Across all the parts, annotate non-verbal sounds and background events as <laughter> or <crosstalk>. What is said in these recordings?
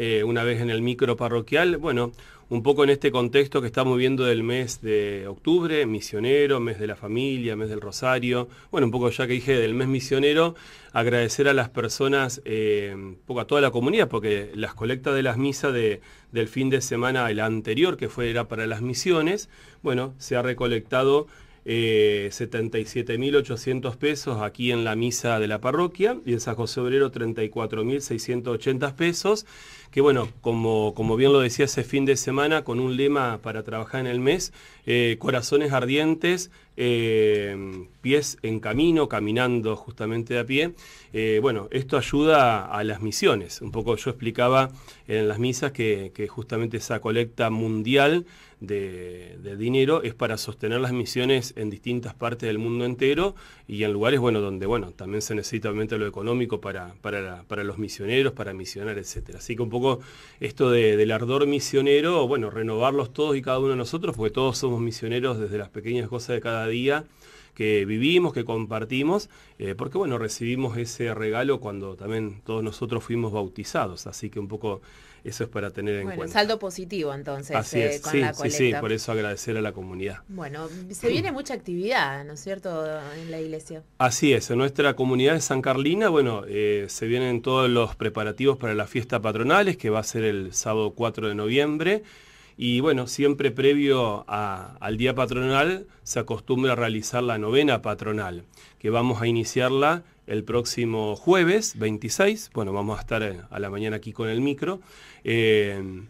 Eh, una vez en el micro parroquial. Bueno, un poco en este contexto que estamos viendo del mes de octubre, misionero, mes de la familia, mes del rosario, bueno, un poco ya que dije del mes misionero, agradecer a las personas, eh, un poco a toda la comunidad, porque las colectas de las misas de, del fin de semana, el anterior, que fue era para las misiones, bueno, se ha recolectado 77.800 eh, pesos aquí en la misa de la parroquia y en San José Obrero 34.680 pesos, que bueno, como, como bien lo decía ese fin de semana, con un lema para trabajar en el mes, eh, corazones ardientes, eh, pies en camino, caminando justamente a pie. bueno, esto ayuda a, las misiones. Un poco yo explicaba en las misas que, justamente esa colecta mundial de, dinero es para sostener las misiones en distintas partes del mundo entero y en lugares, bueno, donde, bueno, también se necesita lo económico para, para, los misioneros, para misionar, etc. Así que un poco esto del ardor misionero, bueno, renovarlos todos y cada uno de nosotros, porque todos somos misioneros desde las pequeñas cosas de cada día que vivimos, que compartimos, eh, porque bueno, recibimos ese regalo cuando también todos nosotros fuimos bautizados, así que un poco eso es para tener en bueno, cuenta. Saldo positivo entonces. Así eh, sí, sí, por eso agradecer a la comunidad. Bueno, se viene mucha actividad, ¿no es cierto?, en la iglesia. Así es, en nuestra comunidad de San Carlina, bueno, eh, se vienen todos los preparativos para la fiesta patronales, que va a ser el sábado 4 de noviembre. Y bueno, siempre previo al día patronal se acostumbra a realizar la novena patronal, que vamos a iniciarla el próximo jueves 26. Bueno, vamos a estar eh, a la mañana aquí con el micro. Eh,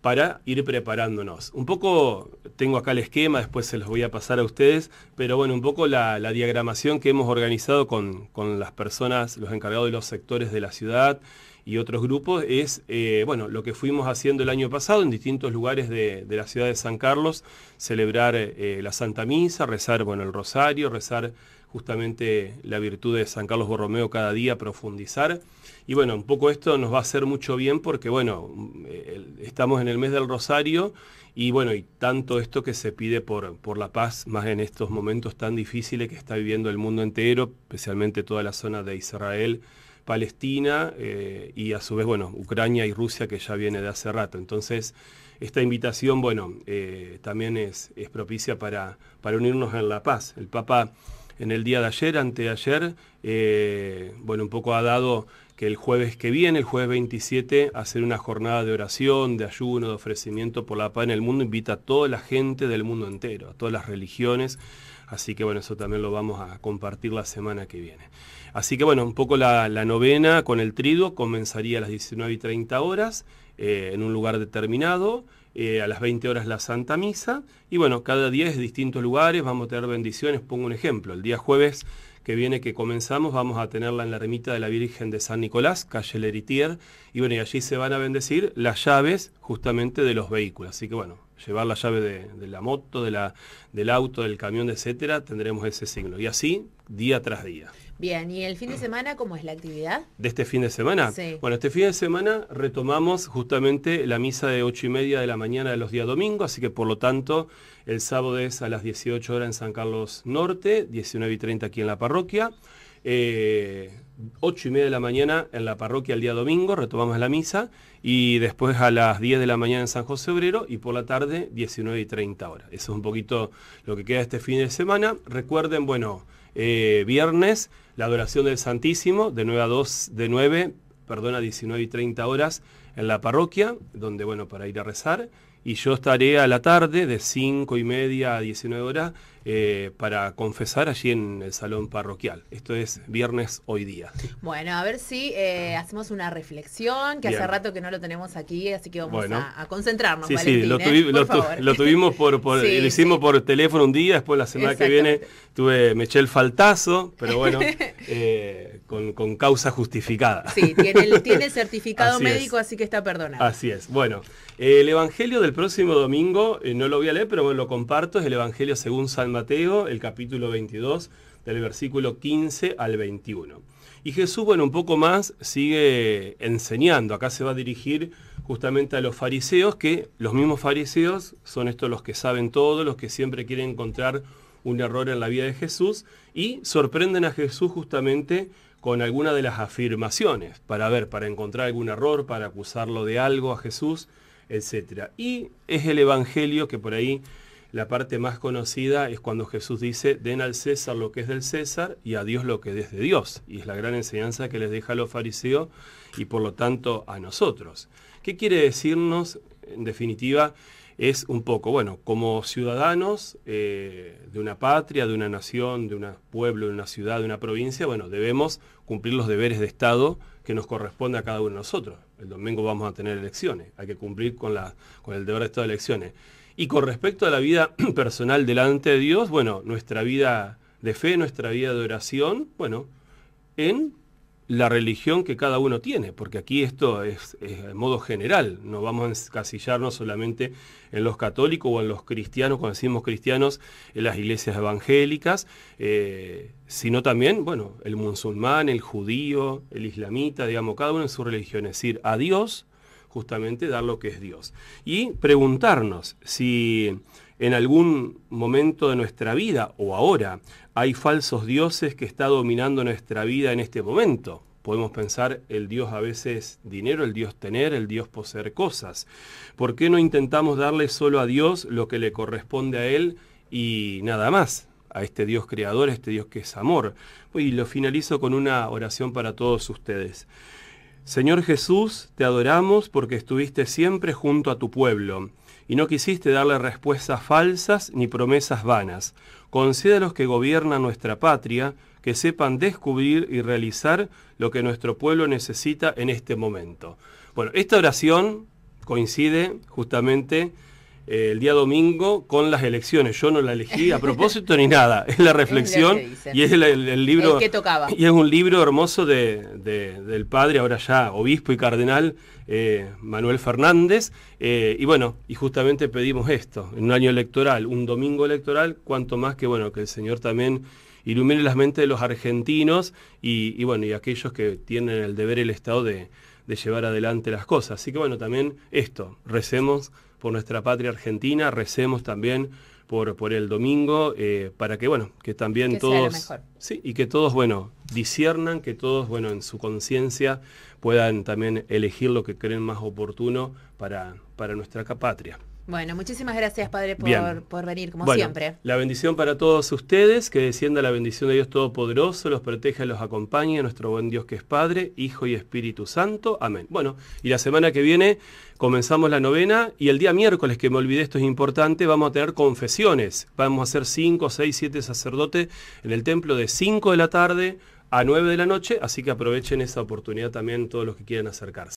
para ir preparándonos. Un poco, tengo acá el esquema, después se los voy a pasar a ustedes, pero bueno, un poco la, diagramación que hemos organizado con, con, las personas, los encargados de los sectores de la ciudad y otros grupos, es eh, bueno, lo que fuimos haciendo el año pasado en distintos lugares de, la ciudad de San Carlos, celebrar eh, la Santa Misa, rezar bueno, el rosario, rezar justamente la virtud de San Carlos Borromeo cada día, profundizar. Y bueno, un poco esto nos va a hacer mucho bien porque, bueno, eh, estamos en el mes del Rosario y bueno, y tanto esto que se pide por, por la paz, más en estos momentos tan difíciles que está viviendo el mundo entero, especialmente toda la zona de Israel Palestina eh, y a su vez, bueno, Ucrania y Rusia que ya viene de hace rato. Entonces, esta invitación, bueno, eh, también es, propicia para, para, unirnos en la paz. El Papa en el día de ayer, anteayer, eh, bueno, un poco ha dado que el jueves que viene, el jueves 27, hacer una jornada de oración, de ayuno, de ofrecimiento por la paz en el mundo, invita a toda la gente del mundo entero, a todas las religiones, Así que bueno, eso también lo vamos a compartir la semana que viene. Así que bueno, un poco la, novena con el trigo comenzaría a las 19 y 30 horas eh, en un lugar determinado. Eh, a las 20 horas la Santa Misa. Y bueno, cada día es distintos lugares, vamos a tener bendiciones. Pongo un ejemplo, el día jueves que viene que comenzamos, vamos a tenerla en la ermita de la Virgen de San Nicolás, calle Leritier, y bueno, y allí se van a bendecir las llaves justamente de los vehículos. Así que bueno, llevar la llave de, la moto, de del auto, del camión, etcétera, tendremos ese signo. Y así, día tras día. Bien, ¿y el fin de semana cómo es la actividad? ¿De este fin de semana? Sí. Bueno, este fin de semana retomamos justamente la misa de 8 y media de la mañana de los días domingos, así que por lo tanto el sábado es a las 18 horas en San Carlos Norte, 19 y 30 aquí en la parroquia. 8 eh, y media de la mañana en la parroquia el día domingo, retomamos la misa, y después a las 10 de la mañana en San José Obrero y por la tarde 19 y 30 horas. Eso es un poquito lo que queda este fin de semana. Recuerden, bueno, eh, viernes, la adoración del Santísimo de 9 a 2, de 9, perdón, a 19 y 30 horas en la parroquia, donde, bueno, para ir a rezar y yo estaré a la tarde de 5 y media a 19 horas eh, para confesar allí en el salón parroquial. Esto es viernes hoy día. Bueno, a ver si eh, hacemos una reflexión, que hace rato que no lo tenemos aquí, así que vamos a, concentrarnos. Sí, sí, ¿eh? lo, tuvimos por, <laughs> lo hicimos por teléfono un día, después la semana que viene tuve, me eché el faltazo, pero bueno, <laughs> con, causa justificada. Sí, tiene el, <laughs> certificado médico, así que está perdonado. Así es. Bueno, el Evangelio de próximo domingo, eh, no lo voy a leer, pero lo comparto, es el Evangelio según San Mateo, el capítulo 22, del versículo 15 al 21. Y Jesús, bueno, un poco más sigue enseñando, acá se va a dirigir justamente a los fariseos, que los mismos fariseos son estos los que saben todo, los que siempre quieren encontrar un error en la vida de Jesús, y sorprenden a Jesús justamente con alguna de las afirmaciones, para ver, para encontrar algún error, para acusarlo de algo a Jesús etc. Y es el Evangelio que por ahí la parte más conocida es cuando Jesús dice, den al César lo que es del César y a Dios lo que es de Dios. Y es la gran enseñanza que les deja a los fariseos y por lo tanto a nosotros. ¿Qué quiere decirnos, en definitiva, es un poco, bueno, como ciudadanos eh, de una patria, de una nación, de un pueblo, de una ciudad, de una provincia, bueno, debemos cumplir los deberes de Estado que nos corresponde a cada uno de nosotros. El domingo vamos a tener elecciones, hay que cumplir con, la, con el deber de estas elecciones. Y con respecto a la vida <clears throat> personal delante de Dios, bueno, nuestra vida de fe, nuestra vida de oración, bueno, en la religión que cada uno tiene, porque aquí esto es, de modo general, no vamos a encasillarnos solamente en los católicos o en los cristianos, cuando decimos cristianos, en las iglesias evangélicas, eh, sino también, bueno, el musulmán, el judío, el islamita, digamos, cada uno en su religión, es decir, a Dios, justamente dar lo que es Dios. Y preguntarnos si en algún momento de nuestra vida o ahora. Hay falsos dioses que está dominando nuestra vida en este momento. Podemos pensar el Dios a veces dinero, el Dios tener, el Dios poseer cosas. ¿Por qué no intentamos darle solo a Dios lo que le corresponde a Él y nada más? a este Dios creador, a este Dios que es amor. Y lo finalizo con una oración para todos ustedes. Señor Jesús, te adoramos porque estuviste siempre junto a tu pueblo y no quisiste darle respuestas falsas ni promesas vanas. Conceda a los que gobiernan nuestra patria que sepan descubrir y realizar lo que nuestro pueblo necesita en este momento. Bueno, esta oración coincide justamente eh, el día domingo con las elecciones. Yo no la elegí a propósito ni nada. <laughs> Es la reflexión y es el, libro. tocaba. Y es un libro hermoso del padre, ahora ya obispo y cardenal, eh, Manuel Fernández. Eh, y bueno, y justamente pedimos esto, en un año electoral, un domingo electoral, cuanto más que bueno, que el Señor también ilumine las mentes de los argentinos y, bueno, y aquellos que tienen el deber el Estado de, de llevar adelante las cosas. Así que bueno, también esto, recemos por nuestra patria argentina, recemos también por, por el domingo, eh, para que, bueno, que también todos... Sí, y que todos, bueno, disiernan, que todos, bueno, en su conciencia puedan también elegir lo que creen más oportuno para, para nuestra patria. Bueno, muchísimas gracias, Padre, por, venir, como siempre. La bendición para todos ustedes, que descienda la bendición de Dios Todopoderoso, los proteja, los acompañe, nuestro buen Dios que es Padre, Hijo y Espíritu Santo. Amén. Bueno, y la semana que viene comenzamos la novena y el día miércoles, que me olvidé, esto es importante, vamos a tener confesiones. Vamos a ser cinco, seis, siete sacerdotes en el templo de 5 de la tarde a 9 de la noche, así que aprovechen esa oportunidad también todos los que quieran acercarse.